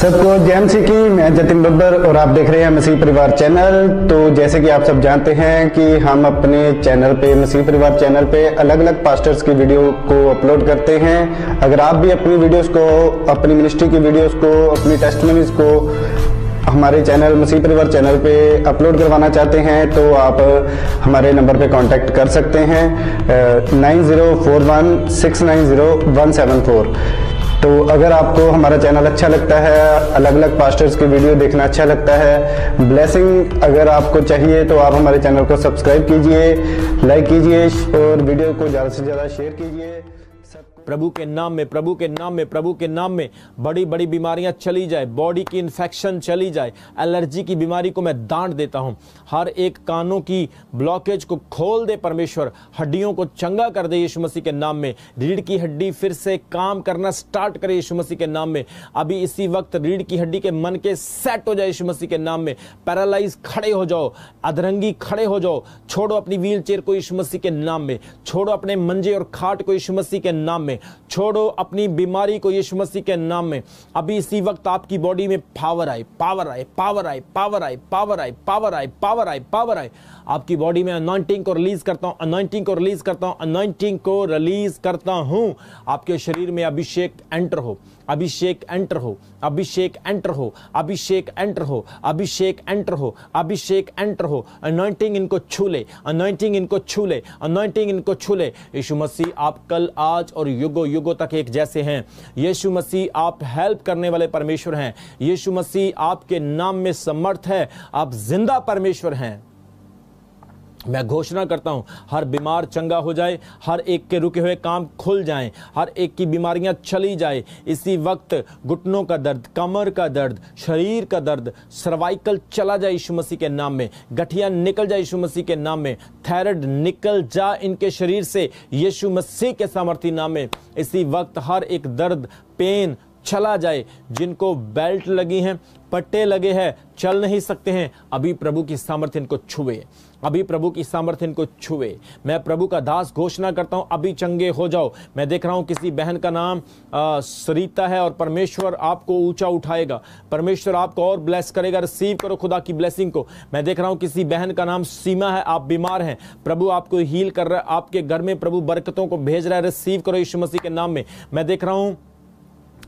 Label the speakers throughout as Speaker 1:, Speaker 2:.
Speaker 1: सबको जय सी की मैं जतिन बब्बर और आप देख रहे हैं मसीह परिवार चैनल तो जैसे कि आप सब जानते हैं कि हम अपने चैनल पे मसीह परिवार चैनल पे अलग अलग पास्टर्स की वीडियो को अपलोड करते हैं अगर आप भी अपनी वीडियोस को अपनी मिनिस्ट्री की वीडियोस को अपनी टेस्ट को हमारे चैनल मसीह परिवार चैनल पे अपलोड करवाना चाहते हैं तो आप हमारे नंबर पे कांटेक्ट कर सकते हैं nine zero four one six nine zero one seven four तो अगर आपको हमारा चैनल अच्छा लगता है अलग अलग पास्टर्स की वीडियो देखना अच्छा लगता है ब्लेसिंग अगर आपको चाहिए तो आप हमारे चैनल को सब्सक्राइब कीजिए लाइक कीजिए और वीडियो को ज़्यादा से ज़्यादा शेयर कीजिए प्रभु के नाम में प्रभु के नाम में प्रभु के नाम में बड़ी बड़ी बीमारियां चली जाए बॉडी की इन्फेक्शन चली जाए एलर्जी की बीमारी को मैं दांट देता हूं हर एक कानों की ब्लॉकेज को खोल दे परमेश्वर हड्डियों को चंगा कर दे यीशु मसीह के नाम में रीढ़ की हड्डी फिर से काम करना स्टार्ट करे यीशु मसीह के नाम में अभी इसी वक्त रीढ़ की हड्डी के मन के सेट हो जाए यीशु मसीह के नाम में पैरालाइज खड़े हो जाओ अधरंगी खड़े हो जाओ छोड़ो अपनी व्हील को यीशु मसीह के नाम में छोड़ो अपने मंजे और खाट को यीशु मसीह के नाम में में छोड़ो अपनी बीमारी को यीशु मसीह के नाम में अभी इसी वक्त आपकी बॉडी में पावर आए पावर आए पावर आए पावर आए पावर आए पावर आए पावर आए पावर आए आपकी बॉडी में अनॉइंटिंग को रिलीज करता हूँ अनॉइंटिंग को रिलीज करता हूँ अनॉइंटिंग को रिलीज करता हूँ आपके शरीर में अभिषेक एंटर हो अभिषेक एंटर हो अभिषेक एंटर हो अभिषेक एंटर हो अभिषेक एंटर हो अभिषेक एंटर हो अनोइंटिंग इनको छू ले अनोइंटिंग इनको छू ले अनोइंटिंग इनको छू ले यीशु मसीह आप कल आज और युगो युगो तक एक जैसे हैं यीशु मसीह आप हेल्प करने वाले परमेश्वर हैं यीशु मसीह आपके नाम में समर्थ है आप जिंदा परमेश्वर हैं मैं घोषणा करता हूँ हर बीमार चंगा हो जाए हर एक के रुके हुए काम खुल जाएं, हर एक की बीमारियाँ चली जाए इसी वक्त घुटनों का दर्द कमर का दर्द शरीर का दर्द सर्वाइकल चला जाए यीशु मसीह के नाम में गठिया निकल जाए यीशु मसीह के नाम में थायराइड निकल जा इनके शरीर से यीशु मसीह के सामर्थ्य नाम में इसी वक्त हर एक दर्द पेन चला जाए जिनको बेल्ट लगी हैं पट्टे लगे हैं चल नहीं सकते हैं अभी प्रभु की सामर्थ्य इनको छुए अभी प्रभु की सामर्थ्य इनको छुए मैं प्रभु का दास घोषणा करता हूँ अभी चंगे हो जाओ मैं देख रहा हूँ किसी बहन का नाम सरिता है और परमेश्वर आपको ऊंचा उठाएगा परमेश्वर आपको और ब्लेस करेगा रिसीव करो खुदा की ब्लेसिंग को मैं देख रहा हूँ किसी बहन का नाम सीमा है आप बीमार हैं प्रभु आपको हील कर रहा है आपके घर में प्रभु बरकतों को भेज रहा है रिसीव करो यीशु मसीह के नाम में मैं देख रहा हूँ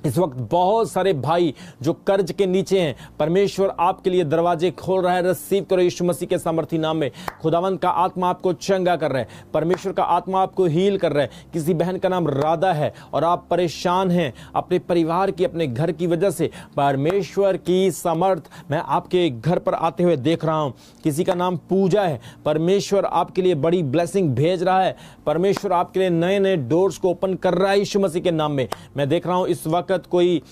Speaker 1: इस वक्त बहुत सारे भाई जो कर्ज के नीचे हैं परमेश्वर आपके लिए दरवाजे खोल रहा है रसीव करो यीशु मसीह के सामर्थी नाम में खुदावंत का आत्मा आपको चंगा कर रहा है परमेश्वर का आत्मा आपको हील कर रहा है किसी बहन का नाम राधा है और आप परेशान हैं अपने परिवार की अपने घर की वजह से परमेश्वर की समर्थ मैं आपके घर पर आते हुए देख रहा हूँ किसी का नाम पूजा है परमेश्वर आपके लिए बड़ी ब्लेसिंग भेज रहा है परमेश्वर आपके लिए नए नए डोर्स को ओपन कर रहा है यीशु मसीह के नाम में मैं देख रहा हूँ इस वक्त वक्त कोई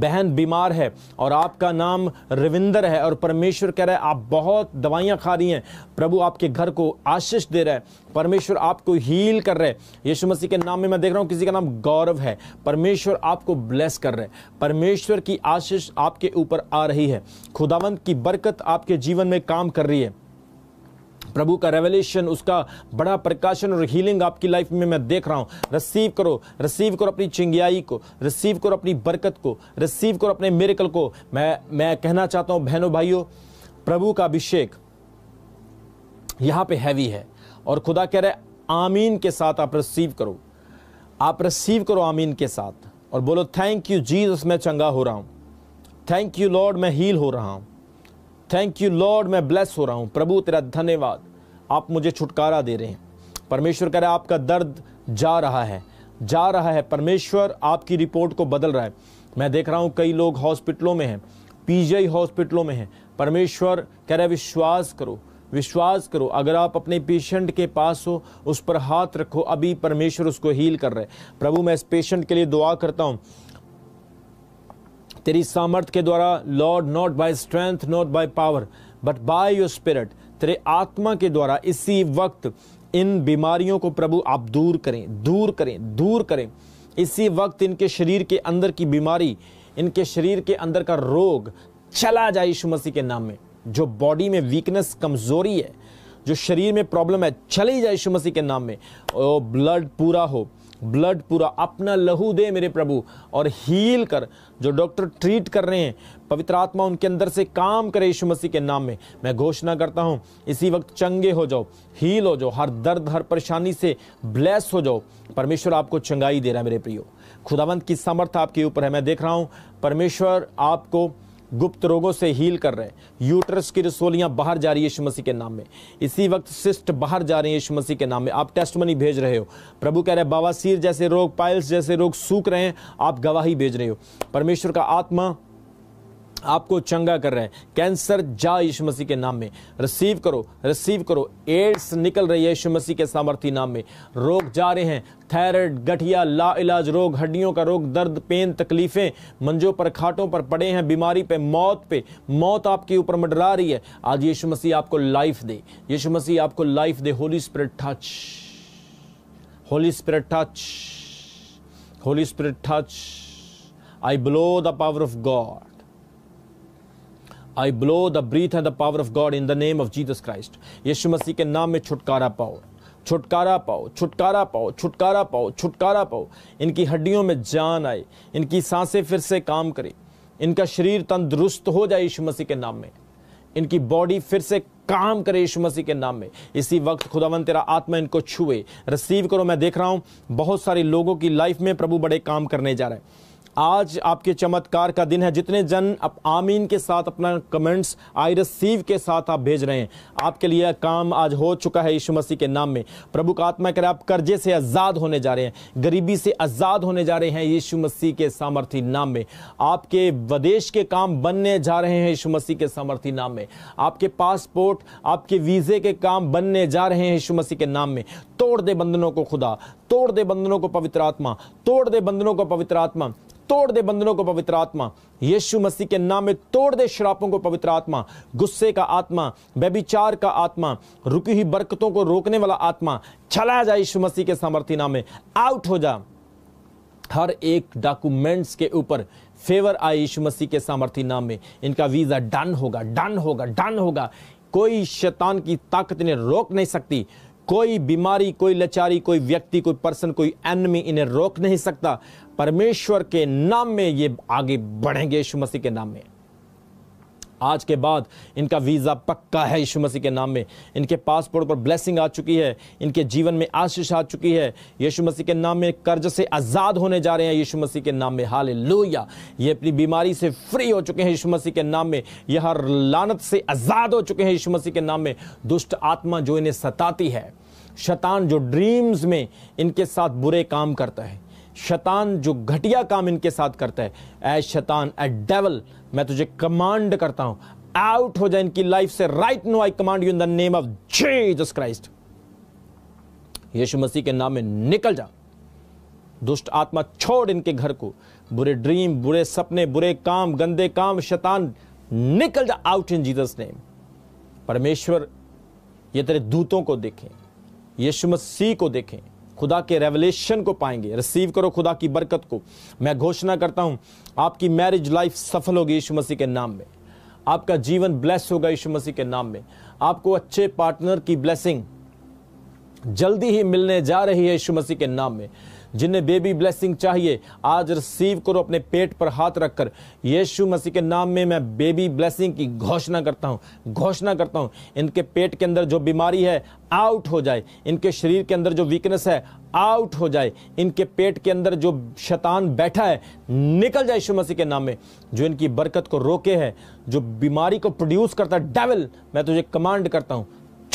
Speaker 1: बहन बीमार है और आपका नाम रविंदर है और परमेश्वर कह रहा है आप बहुत दवाइयां खा रही हैं प्रभु आपके घर को आशीष दे रहा है परमेश्वर आपको हील कर रहे हैं यीशु मसीह के नाम में मैं देख रहा हूँ किसी का नाम गौरव है परमेश्वर आपको ब्लेस कर रहे हैं परमेश्वर की आशीष आपके ऊपर आ रही है खुदावंत की बरकत आपके जीवन में काम कर रही है प्रभु का रेवल्यूशन उसका बड़ा प्रकाशन और हीलिंग आपकी लाइफ में मैं देख रहा हूँ रिसीव करो रिसीव करो अपनी चिंगियाई को रिसीव करो अपनी बरकत को रिसीव करो अपने मेरिकल को मैं मैं कहना चाहता हूँ बहनों भाइयों प्रभु का अभिषेक यहाँ पे हैवी है और खुदा कह रहे आमीन के साथ आप रिसीव करो आप रिसीव करो आमीन के साथ और बोलो थैंक यू जीसस मैं चंगा हो रहा हूँ थैंक यू लॉर्ड मैं हील हो रहा हूँ थैंक यू लॉर्ड मैं ब्लेस हो रहा हूँ प्रभु तेरा धन्यवाद आप मुझे छुटकारा दे रहे हैं परमेश्वर कह रहे आपका दर्द जा रहा है जा रहा है परमेश्वर आपकी रिपोर्ट को बदल रहा है मैं देख रहा हूँ कई लोग हॉस्पिटलों में हैं पीजीआई हॉस्पिटलों में हैं परमेश्वर कह रहे विश्वास करो विश्वास करो अगर आप अपने पेशेंट के पास हो उस पर हाथ रखो अभी परमेश्वर उसको हील कर रहे प्रभु मैं इस पेशेंट के लिए दुआ करता हूँ तेरी सामर्थ्य के द्वारा lord not by strength not by power but by your spirit तेरे आत्मा के द्वारा इसी वक्त इन बीमारियों को प्रभु आप दूर करें दूर करें दूर करें इसी वक्त इनके शरीर के अंदर की बीमारी इनके शरीर के अंदर का रोग चला जाए यीशु मसीह के नाम में जो बॉडी में वीकनेस कमजोरी है जो शरीर में प्रॉब्लम है चली जाए यीशु मसीह के नाम में ओ ब्लड पूरा हो ब्लड पूरा अपना लहू दे मेरे प्रभु और हील कर जो डॉक्टर ट्रीट कर रहे हैं पवित्र आत्मा उनके अंदर से काम करे यीशु मसीह के नाम में मैं घोषणा करता हूँ इसी वक्त चंगे हो जाओ हील हो जाओ हर दर्द हर परेशानी से ब्लेस हो जाओ परमेश्वर आपको चंगाई दे रहा है मेरे प्रियो खुदावंत की सामर्थ्य आपके ऊपर है मैं देख रहा हूँ परमेश्वर आपको गुप्त रोगों से हील कर रहे हैं यूट्रस की रसोलियां बाहर जा रही है यीशु मसीह के नाम में इसी वक्त सिस्ट बाहर जा रही है यीशु मसीह के नाम में आप टेस्ट मनी भेज रहे हो प्रभु कह रहे हैं बावासीर जैसे रोग पाइल्स जैसे रोग सूख रहे हैं आप गवाही भेज रहे हो परमेश्वर का आत्मा आपको चंगा कर रहे हैं कैंसर जा यीशु मसीह के नाम में रिसीव करो रिसीव करो एड्स निकल रही है यीशु मसीह के सामर्थी नाम में रोग जा रहे हैं थायराइड गठिया ला इलाज रोग हड्डियों का रोग दर्द पेन तकलीफें मंजों पर खाटों पर पड़े हैं बीमारी पे मौत पे मौत आपके ऊपर मंडरा रही है आज यीशु मसीह आपको लाइफ दे यीशु मसीह आपको लाइफ दे holy spirit touch holy spirit touch holy spirit touch I blow the power of God I blow the breath and the power of God in the name of Jesus Christ Yeshu Masih के नाम में छुटकारा पाओ छुटकारा पाओ छुटकारा पाओ छुटकारा पाओ छुटकारा पाओ इनकी हड्डियों में जान आए इनकी सांसें फिर से काम करें इनका शरीर तंदुरुस्त हो जाए यीशु मसीह के नाम में इनकी बॉडी फिर से काम करे यीशु मसीह के नाम में इसी वक्त खुदावन तेरा आत्मा इनको छुए रिसीव करो मैं देख रहा हूँ बहुत सारे लोगों की लाइफ में प्रभु बड़े काम करने जा रहे हैं आज आपके चमत्कार का दिन है जितने जन आप आमीन के साथ अपना कमेंट्स आई रिसीव के साथ आप भेज रहे हैं आपके लिए काम आज हो चुका है यीशु मसीह के नाम में प्रभु का आत्मा करें आप कर्जे से आज़ाद होने जा रहे हैं गरीबी से आज़ाद होने जा रहे हैं यीशु मसीह के सामर्थी नाम में आपके विदेश के काम बनने जा रहे हैं यीशु मसीह के सामर्थी नाम में आपके पासपोर्ट आपके वीज़े के काम बनने जा रहे हैं यीशु मसीह के नाम में तोड़ दे बंधनों को खुदा तोड़ दे बंधनों को पवित्र आत्मा तोड़ दे बंधनों को पवित्र आत्मा तोड़ दे बंधनों को पवित्र आत्मा यीशु मसीह के नाम में तोड़ दे श्रापों को पवित्र आत्मा गुस्से का आत्मा व्यभिचार का आत्मा रुकी हुई बरकतों को रोकने वाला आत्मा चलाया जाए यीशु मसीह के सामर्थ्य नाम में आउट हो जा हर एक डॉक्यूमेंट्स के ऊपर फेवर आए यीशु मसीह के सामर्थ्य नाम में इनका वीज़ा डन होगा डन होगा डन होगा कोई शैतान की ताकत इन्हें रोक नहीं सकती कोई बीमारी कोई लचारी कोई व्यक्ति कोई पर्सन कोई एनमी इन्हें रोक नहीं सकता परमेश्वर के नाम में ये आगे बढ़ेंगे यीशु मसीह के नाम में आज के बाद इनका वीज़ा पक्का है यीशु मसीह के नाम में इनके पासपोर्ट पर ब्लेसिंग आ चुकी है इनके जीवन में आशीष आ चुकी है यीशु मसीह के नाम में कर्ज से आज़ाद होने जा रहे हैं यीशु मसीह के नाम में हाल लोहिया ये अपनी बीमारी से फ्री हो चुके हैं यीशु मसीह के नाम में यह हर लानत से आज़ाद हो चुके हैं यीशु मसीह के नाम में दुष्ट आत्मा जो इन्हें सताती है शतान जो ड्रीम्स में इनके साथ बुरे काम करता है शैतान जो घटिया काम इनके साथ करता है ए शैतान ए डेवल मैं तुझे कमांड करता हूं आउट हो जाए इनकी लाइफ से right no I command you in the name of Jesus Christ Yeshu Masih के नाम में निकल जा दुष्ट आत्मा छोड़ इनके घर को बुरे ड्रीम बुरे सपने बुरे काम गंदे काम शैतान निकल जा आउट इन जीसस नेम परमेश्वर ये तेरे दूतों को देखें यीशु मसीह को देखें खुदा के रेवलेशन को पाएंगे रिसीव करो खुदा की बरकत को मैं घोषणा करता हूँ आपकी मैरिज लाइफ सफल होगी यीशु मसीह के नाम में आपका जीवन ब्लेस होगा यीशु मसीह के नाम में आपको अच्छे पार्टनर की ब्लेसिंग जल्दी ही मिलने जा रही है यीशु मसीह के नाम में जिन्हें बेबी ब्लेसिंग चाहिए आज रिसीव करो अपने पेट पर हाथ रखकर यीशु मसीह के नाम में मैं बेबी ब्लेसिंग की घोषणा करता हूँ घोषणा करता हूँ इनके पेट के अंदर जो बीमारी है आउट हो जाए इनके शरीर के अंदर जो वीकनेस है आउट हो जाए इनके पेट के अंदर जो शैतान बैठा है निकल जाए यीशु मसीह के नाम में जो इनकी बरकत को रोके है जो बीमारी को प्रोड्यूस करता है डेविल मैं तुझे कमांड करता हूँ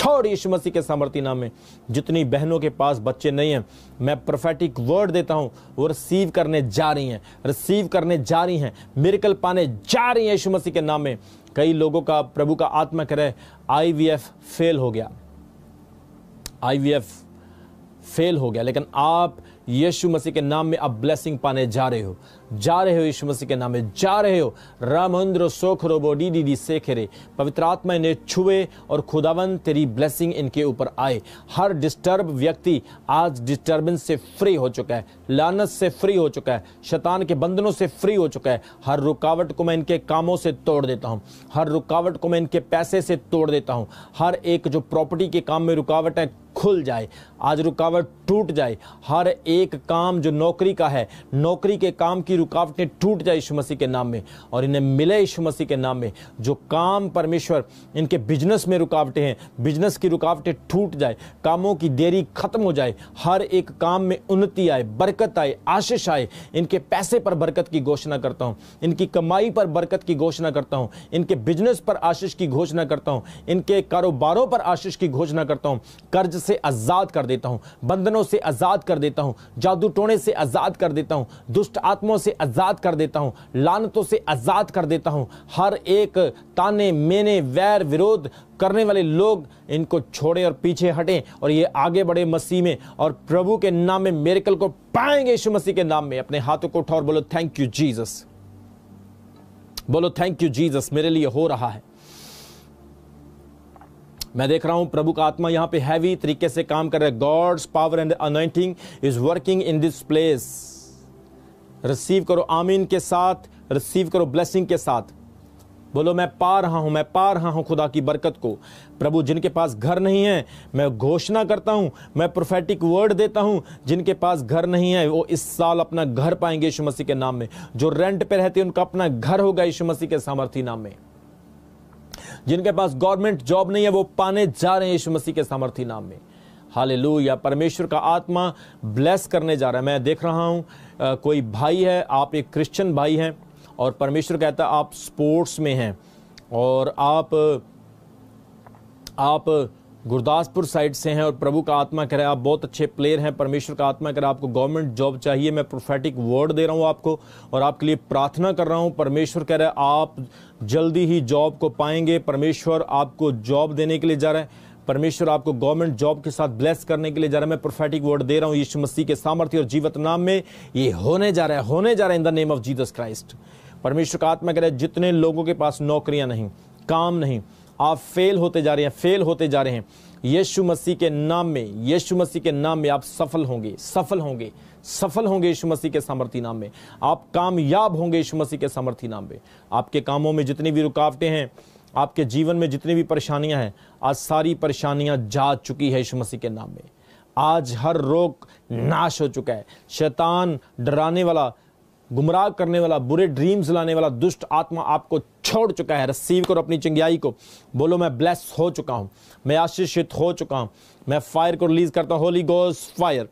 Speaker 1: छोड़ अच्छा यीशु मसीह के सामर्थी नाम में जितनी बहनों के पास बच्चे नहीं हैं मैं प्रोफेटिक वर्ड देता हूँ वो रिसीव करने जा रही हैं रिसीव करने जा रही हैं मेरिकल पाने जा रही हैं यीशु मसीह के नाम में कई लोगों का प्रभु का आत्मा करे आई फेल हो गया आई फेल हो गया लेकिन आप यीशु मसीह के नाम में आप ब्लेसिंग पाने जा रहे हो जा रहे हो यीशु मसीह के नाम में जा रहे हो रामहंद्र सोख रोबो डी डी डी सेखेरे पवित्र आत्मा इन्हें छुए और खुदावन तेरी ब्लेसिंग इनके ऊपर आए हर डिस्टर्ब व्यक्ति आज डिस्टर्बेंस से फ्री हो चुका है लानस से फ्री हो चुका है शैतान के बंधनों से फ्री हो चुका है हर रुकावट को मैं इनके कामों से तोड़ देता हूँ हर रुकावट को मैं इनके पैसे से तोड़ देता हूँ हर एक जो प्रॉपर्टी के काम में रुकावट है खुल जाए आज रुकावट टूट जाए हर एक काम जो नौकरी का है नौकरी के काम की रुकावटें टूट जाए यीशु मसीह के नाम में और इन्हें मिले यीशु मसीह के नाम में जो काम परमेश्वर इनके बिजनेस में रुकावटें हैं बिजनेस की रुकावटें टूट जाए कामों की देरी खत्म हो जाए हर एक काम में उन्नति आए बरकत आए आशीष आए इनके पैसे पर बरकत की घोषणा करता हूँ इनकी कमाई पर बरकत की घोषणा करता हूँ इनके बिजनेस पर आशीष की घोषणा करता हूँ इनके कारोबारों पर आशीष की घोषणा करता हूँ कर्ज से आज़ाद कर देता हूँ बंधन बंधनों से आज़ाद कर देता हूँ जादू टोने से आज़ाद कर देता हूँ दुष्ट आत्माओं से आज़ाद कर देता हूँ लानतों से आज़ाद कर देता हूँ हर एक ताने मेने वैर विरोध करने वाले लोग इनको छोड़ें और पीछे हटें और ये आगे बढ़े मसीह में और प्रभु के नाम में मेरिकल को पाएंगे यीशु मसीह के नाम में अपने हाथों को उठाओ और बोलो थैंक यू जीसस बोलो थैंक यू जीसस मेरे लिए हो रहा है मैं देख रहा हूं प्रभु का आत्मा यहाँ पे हैवी तरीके से काम कर रहा है God's power and anointing is working in this place receive करो आमीन के साथ रिसीव करो ब्लेसिंग के साथ बोलो मैं पा रहा हूं मैं पा रहा हूं खुदा की बरकत को प्रभु जिनके पास घर नहीं है मैं घोषणा करता हूं मैं प्रोफेटिक वर्ड देता हूं जिनके पास घर नहीं है वो इस साल अपना घर पाएंगे यीशु मसीह के नाम में जो रेंट पे रहते हैं उनका अपना घर होगा यीशु मसीह के सामर्थी नाम में जिनके पास गवर्नमेंट जॉब नहीं है वो पाने जा रहे हैं यीशु मसीह के सामर्थी नाम में या परमेश्वर का आत्मा ब्लेस करने जा रहा है मैं देख रहा हूँ कोई भाई है आप एक क्रिश्चियन भाई हैं और परमेश्वर कहता है आप स्पोर्ट्स में हैं और आप आप गुरदासपुर साइड से हैं और प्रभु का आत्मा करे आप बहुत अच्छे प्लेयर हैं परमेश्वर का आत्मा करे आपको गवर्नमेंट जॉब चाहिए मैं प्रोफेटिक वर्ड दे रहा हूं आपको और आपके लिए प्रार्थना कर रहा हूं परमेश्वर कह रहे आप जल्दी ही जॉब को पाएंगे परमेश्वर आपको जॉब देने के लिए जा रहे हैं परमेश्वर आपको गवर्नमेंट जॉब के साथ ब्लेस करने के लिए जा रहा है मैं प्रोफेटिक वर्ड दे रहा हूँ यीशु मसीह के सामर्थ्य और जीवत नाम में ये होने जा रहा है होने जा रहा है in the name of Jesus Christ परमेश्वर का आत्मा कह रहा है जितने लोगों के पास नौकरियां नहीं काम नहीं आप फेल होते जा रहे हैं फेल होते जा रहे हैं यीशु मसीह के नाम में यीशु मसीह के नाम में आप सफल होंगे सफल होंगे सफल होंगे यीशु मसीह के सामर्थी नाम में आप कामयाब होंगे यीशु मसीह के सामर्थी नाम में आपके कामों में जितनी भी रुकावटें हैं आपके जीवन में जितनी भी परेशानियां हैं आज सारी परेशानियां जा चुकी है यीशु मसीह के नाम में आज हर रोग नाश हो चुका है शैतान डराने वाला गुमराह करने वाला बुरे ड्रीम्स लाने वाला दुष्ट आत्मा आपको छोड़ चुका है करो अपनी चंगियाई को बोलो मैं ब्लेस हो चुका हूँ मैं आशीषित हो चुका हूँ मैं फायर को रिलीज़ करता हूँ होली गोस fire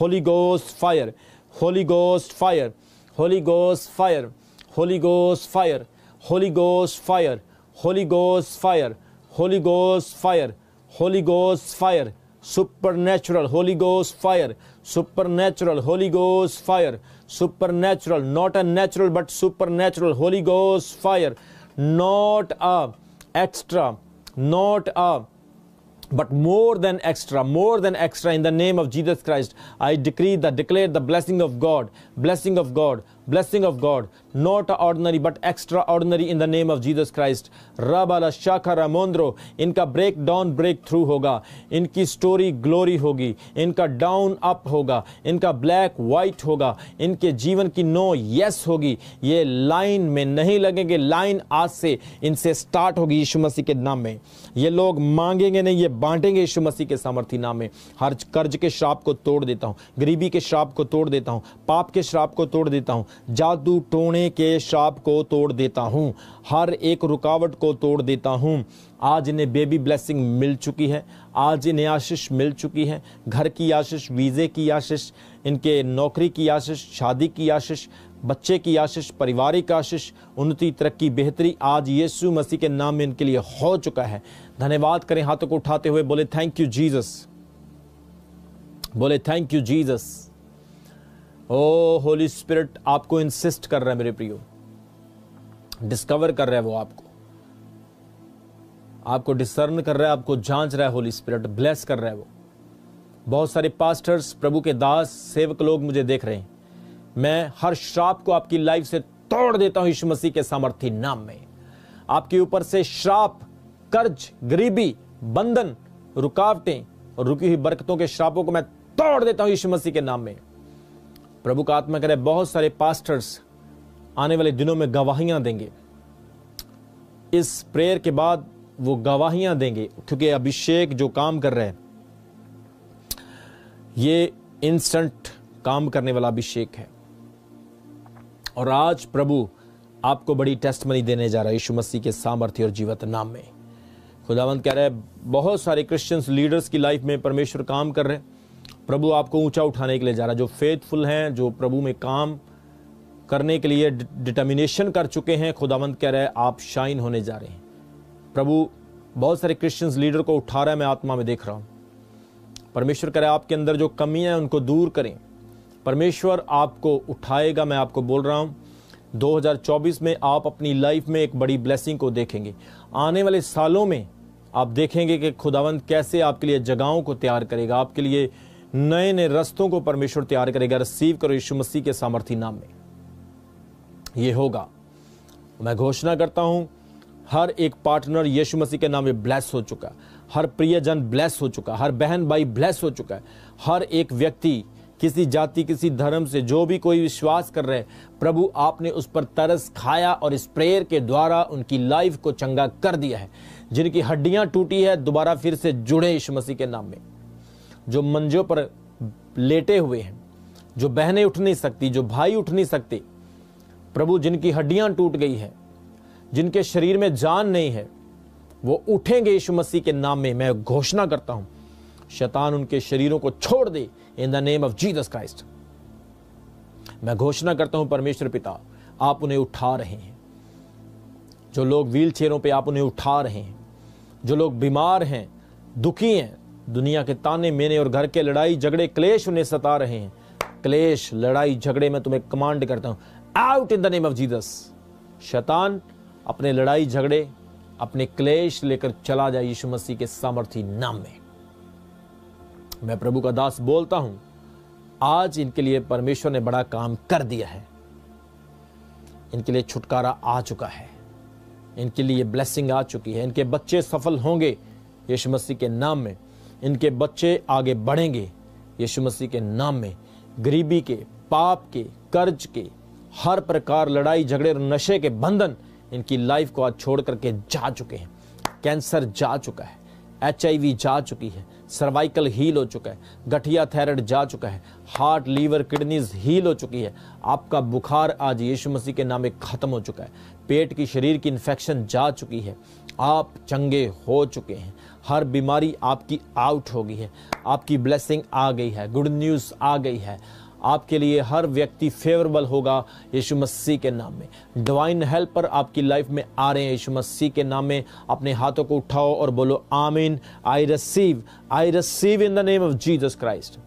Speaker 1: Holi goes fire Holi goes fire Holi goes fire Holi goes fire Holi goes fire Holi goes fire Holi goes fire Holi goes fire super natural Holi goes fire super natural Holi goes fire super natural not a natural but super natural Holi goes fire not a extra, not a but more than extra, more than extra in the name of Jesus Christ. I decree the declare the blessing of God, blessing of God blessing of God, not ordinary but extraordinary in the name of Jesus Christ. Rabala Shaka Ramondro, इनका break down break through होगा इनकी story glory होगी इनका down up होगा इनका black white होगा इनके जीवन की नो यस होगी ये लाइन में नहीं लगेंगे लाइन आज से इनसे स्टार्ट होगी यीशु मसीह के नाम में ये लोग मांगेंगे नहीं ये बांटेंगे यीशु मसीह के सामर्थी नाम में हर कर्ज के श्राप को तोड़ देता हूँ गरीबी के श्राप को तोड़ देता हूँ पाप के श्राप को तोड़ देता हूँ जादू टोने के श्राप को तोड़ देता हूँ हर एक रुकावट को तोड़ देता हूँ आज इन्हें बेबी ब्लेसिंग मिल चुकी है आज इन्हें आशीष मिल चुकी है घर की आशीष वीज़े की आशीष इनके नौकरी की आशीष शादी की आशीष बच्चे की आशीष पारिवारिक आशीष उन्नति तरक्की बेहतरी आज यीशु मसीह के नाम में इनके लिए हो चुका है धन्यवाद करें हाथों को उठाते हुए बोले थैंक यू जीसस बोले thank you Jesus O holy spirit आपको इंसिस्ट कर रहा है मेरे प्रियो डिस्कवर कर रहा है वो आपको आपको डिसर्न कर रहा है आपको जांच रहा है होली स्पिरिट ब्लेस कर रहा है वो बहुत सारे पास्टर्स प्रभु के दास सेवक लोग मुझे देख रहे हैं मैं हर श्राप को आपकी लाइफ से तोड़ देता हूं यीशु मसीह के सामर्थ्य नाम में आपके ऊपर से श्राप कर्ज गरीबी बंधन रुकावटें और रुकी हुई बरकतों के श्रापों को मैं तोड़ देता हूं यीशु मसीह के नाम में प्रभु का आत्मा करे बहुत सारे पास्टर्स आने वाले दिनों में गवाहियां देंगे इस प्रेयर के बाद वो गवाहियां देंगे क्योंकि अभिषेक जो काम कर रहे हैं ये इंस्टेंट काम करने वाला अभिषेक है और आज प्रभु आपको बड़ी टेस्ट मनी देने जा रहा है यीशु मसीह के सामर्थ्य और जीवत नाम में खुदावंत कह रहे हैं बहुत सारे क्रिश्चियंस लीडर्स की लाइफ में परमेश्वर काम कर रहे हैं प्रभु आपको ऊंचा उठाने के लिए जा रहा है जो फेथफुल हैं जो प्रभु में काम करने के लिए डिटर्मिनेशन कर चुके हैं खुदावंत कह रहे हैं आप शाइन होने जा रहे हैं प्रभु बहुत सारे क्रिश्चियंस लीडर को उठा रहा है मैं आत्मा में देख रहा हूँ परमेश्वर करे आपके अंदर जो कमियाँ हैं उनको दूर करें परमेश्वर आपको उठाएगा मैं आपको बोल रहा हूँ 2024 में आप अपनी लाइफ में एक बड़ी ब्लेसिंग को देखेंगे आने वाले सालों में आप देखेंगे कि खुदावंत कैसे आपके लिए जगहों को तैयार करेगा आपके लिए नए नए रस्तों को परमेश्वर तैयार करेगा रिसीव करो यीशु मसीह के सामर्थी नाम में ये होगा मैं घोषणा करता हूं हर एक पार्टनर यीशु मसीह के नाम में ब्लेस हो चुका हर प्रियजन ब्लेस हो चुका हर बहन भाई ब्लेस हो चुका है हर एक व्यक्ति किसी जाति किसी धर्म से जो भी कोई विश्वास कर रहे प्रभु आपने उस पर तरस खाया और इस प्रेयर के द्वारा उनकी लाइफ को चंगा कर दिया है जिनकी हड्डियां टूटी है दोबारा फिर से जुड़े यीशु मसीह के नाम में जो मंजों पर लेटे हुए हैं जो बहनें उठ नहीं सकती जो भाई उठ नहीं सकते प्रभु जिनकी हड्डियां टूट गई है जिनके शरीर में जान नहीं है वो उठेंगे यीशु मसीह के नाम में मैं घोषणा करता हूं शैतान उनके शरीरों को छोड़ दे in the name of Jesus Christ मैं घोषणा करता हूं परमेश्वर पिता आप उन्हें उठा रहे हैं जो लोग व्हील चेयरों पर आप उन्हें उठा रहे हैं जो लोग बीमार हैं दुखी हैं दुनिया के ताने मेने और घर के लड़ाई झगड़े क्लेश उन्हें सता रहे हैं क्लेश लड़ाई झगड़े में तुम्हें कमांड करता हूं out in the name of Jesus शैतान अपने लड़ाई झगड़े अपने क्लेश लेकर चला जाए यीशु मसीह के सामर्थी नाम में मैं प्रभु का दास बोलता हूं आज इनके लिए परमेश्वर ने बड़ा काम कर दिया है इनके लिए छुटकारा आ चुका है इनके लिए ब्लेसिंग आ चुकी है इनके बच्चे सफल होंगे यीशु मसीह के नाम में इनके बच्चे आगे बढ़ेंगे यीशु मसीह के नाम में गरीबी के पाप के कर्ज के हर प्रकार लड़ाई झगड़े और नशे के बंधन इनकी लाइफ को आज छोड़ करके जा चुके हैं कैंसर जा चुका है एच जा चुकी है सर्वाइकल हील हो चुका है गठिया थायराइड जा चुका है हार्ट लीवर किडनीज हील हो चुकी है आपका बुखार आज यीशु मसीह के नाम में ख़त्म हो चुका है पेट की शरीर की इन्फेक्शन जा चुकी है आप चंगे हो चुके हैं हर बीमारी आपकी आउट हो गई है आपकी ब्लेसिंग आ गई है गुड न्यूज़ आ गई है आपके लिए हर व्यक्ति फेवरेबल होगा यीशु मसीह के नाम में डिवाइन हेल्पर आपकी लाइफ में आ रहे हैं यीशु मसीह के नाम में अपने हाथों को उठाओ और बोलो आमीन I receive I receive in the name of Jesus Christ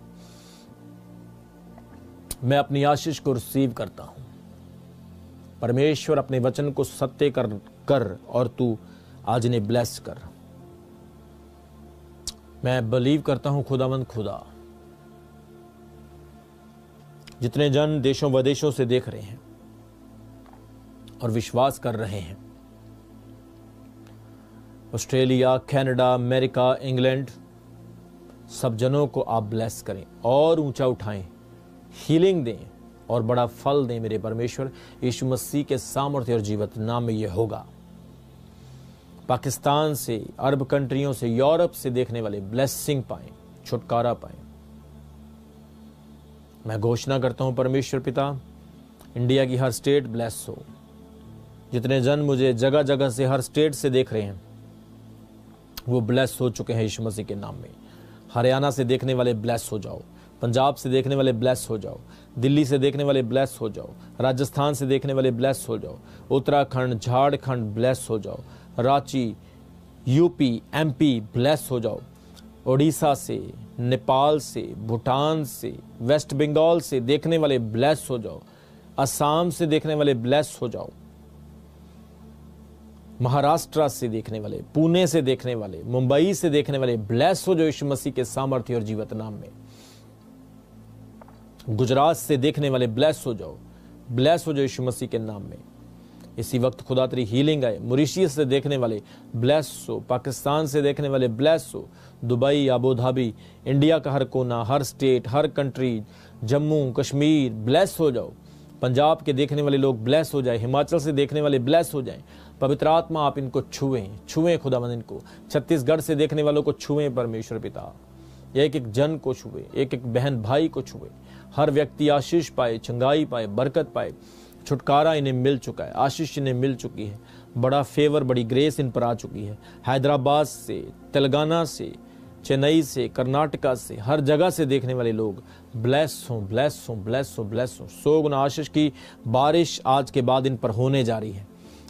Speaker 1: मैं अपनी आशीष को रिसीव करता हूं परमेश्वर अपने वचन को सत्य कर कर और तू आज ने ब्लेस कर मैं बिलीव करता खुदा खुदावंद खुदा जितने जन देशों विदेशों से देख रहे हैं और विश्वास कर रहे हैं ऑस्ट्रेलिया कनाडा अमेरिका इंग्लैंड सब जनों को आप ब्लेस करें और ऊंचा उठाएं हीलिंग दें और बड़ा फल दें मेरे परमेश्वर यीशु मसीह के सामर्थ्य और जीवत नाम में यह होगा पाकिस्तान से अरब कंट्रियों से यूरोप से देखने वाले ब्लेसिंग पाए छुटकारा पाए मैं घोषणा करता हूं परमेश्वर पिता इंडिया की हर स्टेट ब्लेस हो जितने जन मुझे जगह जगह से हर स्टेट से देख रहे हैं वो ब्लेस हो चुके हैं यीशु मसीह के नाम में हरियाणा से देखने वाले ब्लेस हो जाओ पंजाब से देखने वाले ब्लेस हो जाओ दिल्ली से देखने वाले ब्लेस हो जाओ राजस्थान से देखने वाले ब्लेस हो जाओ उत्तराखंड झारखंड ब्लेस हो जाओ रांची यूपी एमपी ब्लेस हो जाओ उड़ीसा से नेपाल से भूटान से वेस्ट बंगाल से देखने वाले ब्लेस हो जाओ असम से देखने वाले ब्लेस हो जाओ महाराष्ट्र से देखने वाले पुणे से देखने वाले मुंबई से देखने वाले ब्लेस हो जाओ यीशु मसीह के सामर्थ्य और जीवत नाम में गुजरात से देखने वाले ब्लेस हो जाओ ब्लेस हो जाओ यीशु मसीह के नाम में इसी वक्त खुदा तेरी हीलिंग आए मुरीशियस से देखने वाले ब्लैस हो पाकिस्तान से देखने वाले ब्लैस हो दुबई आबूधाबी इंडिया का हर कोना हर स्टेट हर कंट्री जम्मू कश्मीर ब्लैस हो जाओ पंजाब के देखने वाले लोग ब्लैस हो जाए हिमाचल से देखने वाले ब्लैस हो जाए पवित्र आत्मा आप इनको छुएं छुएं मन इनको छत्तीसगढ़ से देखने वालों को छुएं परमेश्वर पिता एक एक जन को छुए एक एक बहन भाई को छुए हर व्यक्ति आशीष पाए चंगाई पाए बरकत पाए छुटकारा इन्हें मिल चुका है आशीष इन्हें मिल चुकी है बड़ा फेवर बड़ी ग्रेस इन पर आ चुकी है हैदराबाद से तेलंगाना से चेन्नई से कर्नाटका से हर जगह से देखने वाले लोग ब्लेस हों ब्लेस हों ब्लेस हों ब्लेस हों सो गुना आशीष की बारिश आज के बाद इन पर होने जा रही है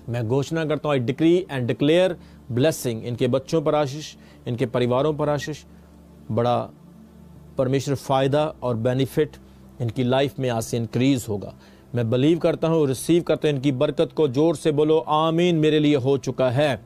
Speaker 1: मैं घोषणा करता हूँ I decree and declare blessing इनके बच्चों पर आशीष इनके परिवारों पर आशीष बड़ा परमेश्वर फ़ायदा और बेनिफिट इनकी लाइफ में आज से इंक्रीज़ होगा मैं बिलीव करता हूँ रिसीव करता हूँ इनकी बरकत को जोर से बोलो आमीन मेरे लिए हो चुका है